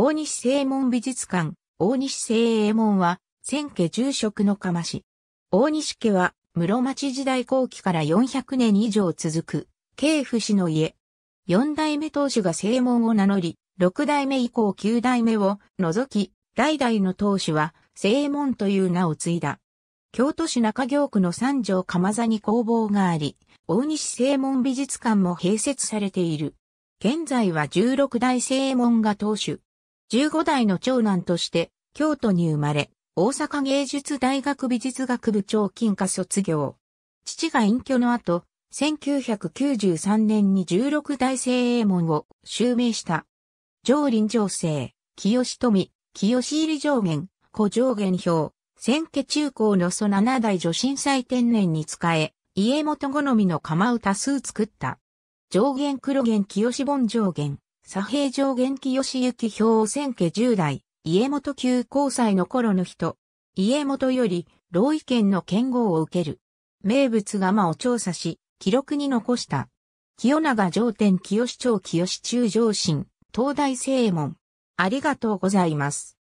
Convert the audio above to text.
大西正門美術館、大西正衛門は、千家住職の釜市。大西家は、室町時代後期から400年以上続く、慶府氏の家。四代目当主が正門を名乗り、六代目以降九代目を除き、代々の当主は、正門という名を継いだ。京都市中京区の三条釜座に工房があり、大西正門美術館も併設されている。現在は16代正門が当主。15代の長男として京都に生まれ、大阪芸術大学美術学部長金科卒業。父が隠居の後、1993年に16代聖英門を襲名した。上林上生、清富、清入上元、古上元表、千家中高の祖七代女神祭天然に仕え、家元好みの釜を多数作った。上元黒元清本上元、左平上元気義行表千家十代、家元旧交際の頃の人。家元より、老意見の剣豪を受ける。名物釜を調査し、記録に残した。清永上天清市長清市中上心、東大正門。ありがとうございます。